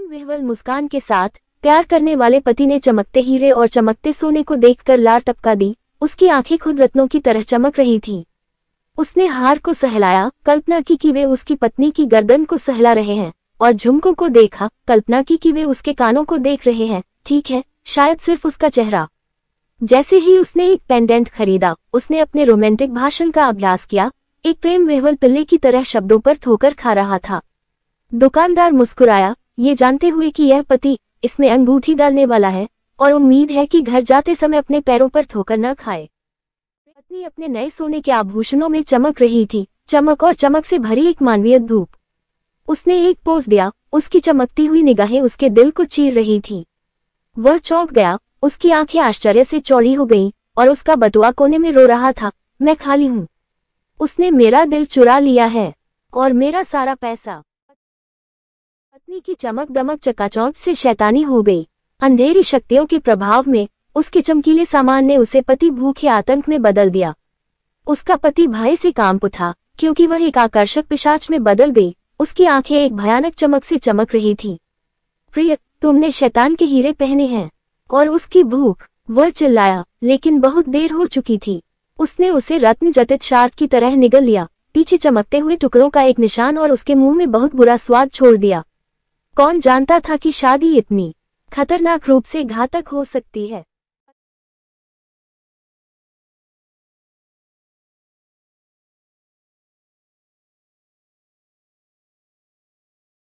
Starring विहवल मुस्कान के साथ प्यार करने वाले पति ने चमकते हीरे और चमकते सोने को देखकर लार टपका दी उसकी आंखें खुद रत्नों की तरह चमक रही थीं। उसने हार को सहलाया कल्पना की कि वे उसकी पत्नी की गर्दन को सहला रहे हैं और झुमकों को देखा कल्पना की कि वे उसके कानों को देख रहे हैं ठीक है शायद सिर्फ उसका चेहरा जैसे ही उसने एक पेंडेंट खरीदा उसने अपने रोमांटिक भाषण का अभ्यास किया एक प्रेम वेहवल पिल्ले की तरह शब्दों पर ठोकर खा रहा था दुकानदार मुस्कुराया ये जानते हुए कि यह पति इसमें अंगूठी डालने वाला है और उम्मीद है कि घर जाते समय अपने पैरों पर ठोकर न खाए पत्नी अपने नए सोने के आभूषणों में चमक रही थी चमक और चमक से भरी एक मानवीय धूप उसने एक पोज दिया उसकी चमकती हुई निगाहें उसके दिल को चीर रही थी वह चौंक गया उसकी आंखें आश्चर्य से चौड़ी हो गईं और उसका बटुआ कोने में रो रहा था मैं खाली हूं उसने मेरा दिल चुरा लिया है और मेरा सारा पैसा पत्नी की चमक दमक चकाचौंध से शैतानी हो गई अंधेरी शक्तियों के प्रभाव में उसके चमकीले सामान ने उसे पति भूखे आतंक में बदल दिया उसका पति भय से काम उठा क्योंकि वह एक आकर्षक पिशाच में बदल गई उसकी आंखें एक भयानक चमक से चमक रही थी प्रिय तुमने शैतान के हीरे पहने हैं और उसकी भूख वह चिल्लाया लेकिन बहुत देर हो चुकी थी उसने उसे रत्न जटित शार्क की तरह निगल लिया पीछे चमकते हुए टुकड़ों का एक निशान और उसके मुंह में बहुत बुरा स्वाद छोड़ दिया कौन जानता था कि शादी इतनी खतरनाक रूप से घातक हो सकती है